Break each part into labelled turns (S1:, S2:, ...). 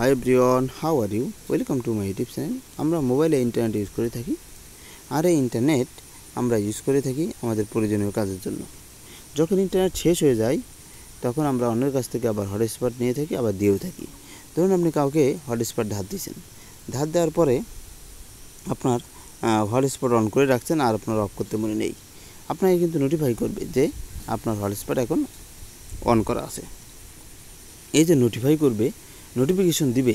S1: high Brian how are you welcome to my YouTube channel আমরা মোবাইলে internet use করে থাকি আর এই ইন্টারনেট আমরা ইউজ করে থাকি আমাদের প্রয়োজনীয় কাজের জন্য যখন ইন্টারনেট শেষ হয়ে যায় তখন আমরা অন্যের কাছ থেকে আবার হটস্পট নিয়ে থাকি আবার দিয়েও থাকি ধরুন আপনি কাউকে হটস্পট ধার দিয়েছেন ধার দেওয়ার পরে আপনার হটস্পট অন করে রাখছেন আর আপনার অফ করতে মনে নেই আপনাকে কিন্তু নোটিফাই করবে যে আপনার হটস্পট এখন অন করা আছে এই যে নোটিফাই করবে নোটিফিকেশন দিবে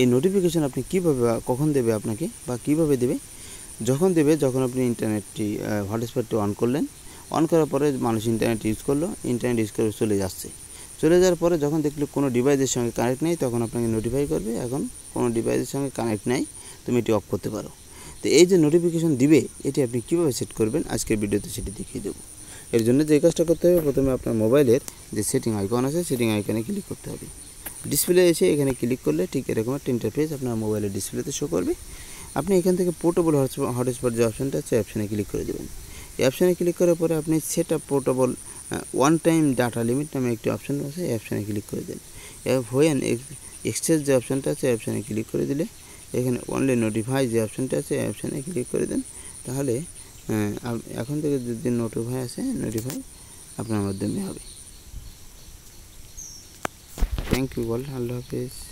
S1: এই নোটিফিকেশন আপনি কীভাবে কখন দেবে আপনাকে বা কিভাবে দেবে যখন দেবে যখন আপনি ইন্টারনেটটি হটস্পটটি অন করলেন অন করার পরে মানুষ ইন্টারনেট ইউজ করলো ইন্টারনেট ইউজ করে চলে যাচ্ছে চলে যাওয়ার পরে যখন দেখলো কোনো ডিভাইসের সঙ্গে কানেক্ট নেই তখন আপনাকে নোটিফাই করবে এখন কোনো ডিভাইসের সঙ্গে কানেক্ট নেই তুমি এটি অফ করতে পারো তো এই যে নোটিফিকেশন দিবে এটি আপনি কীভাবে সেট করবেন আজকের ভিডিওতে সেটি দেখিয়ে দেবো এর জন্য যে কাজটা করতে হবে প্রথমে আপনার মোবাইলের যে সেটিং আইকন আছে সেটিং আইকনে ক্লিক করতে হবে ডিসপ্লে এসে এখানে ক্লিক করলে ঠিক এরকম একটা ইন্টারফেস আপনার মোবাইলের ডিসপ্লেতে শো করবে আপনি এখান থেকে পোর্টেবল হটস্পট যে অপশানটা আছে অপশানে ক্লিক করে দেবেন এই অপশানে ক্লিক করার পরে আপনি set up portable one time data limit নামে একটি অপশান আছে এই অপশানে ক্লিক করে দেন হোয়েন এক্সচেঞ্জ যে অপশানটা আছে অপশানে ক্লিক করে দিলে এখানে অনলি নোটিফাই যে অপশানটা আছে অপশানে ক্লিক করে দেন তাহলে এখন থেকে যদি নোটিফাই আছে নোটিফাই আপনার মাধ্যমে হবে থ্যাংক ইউ অল আল্লাহ হাফেজ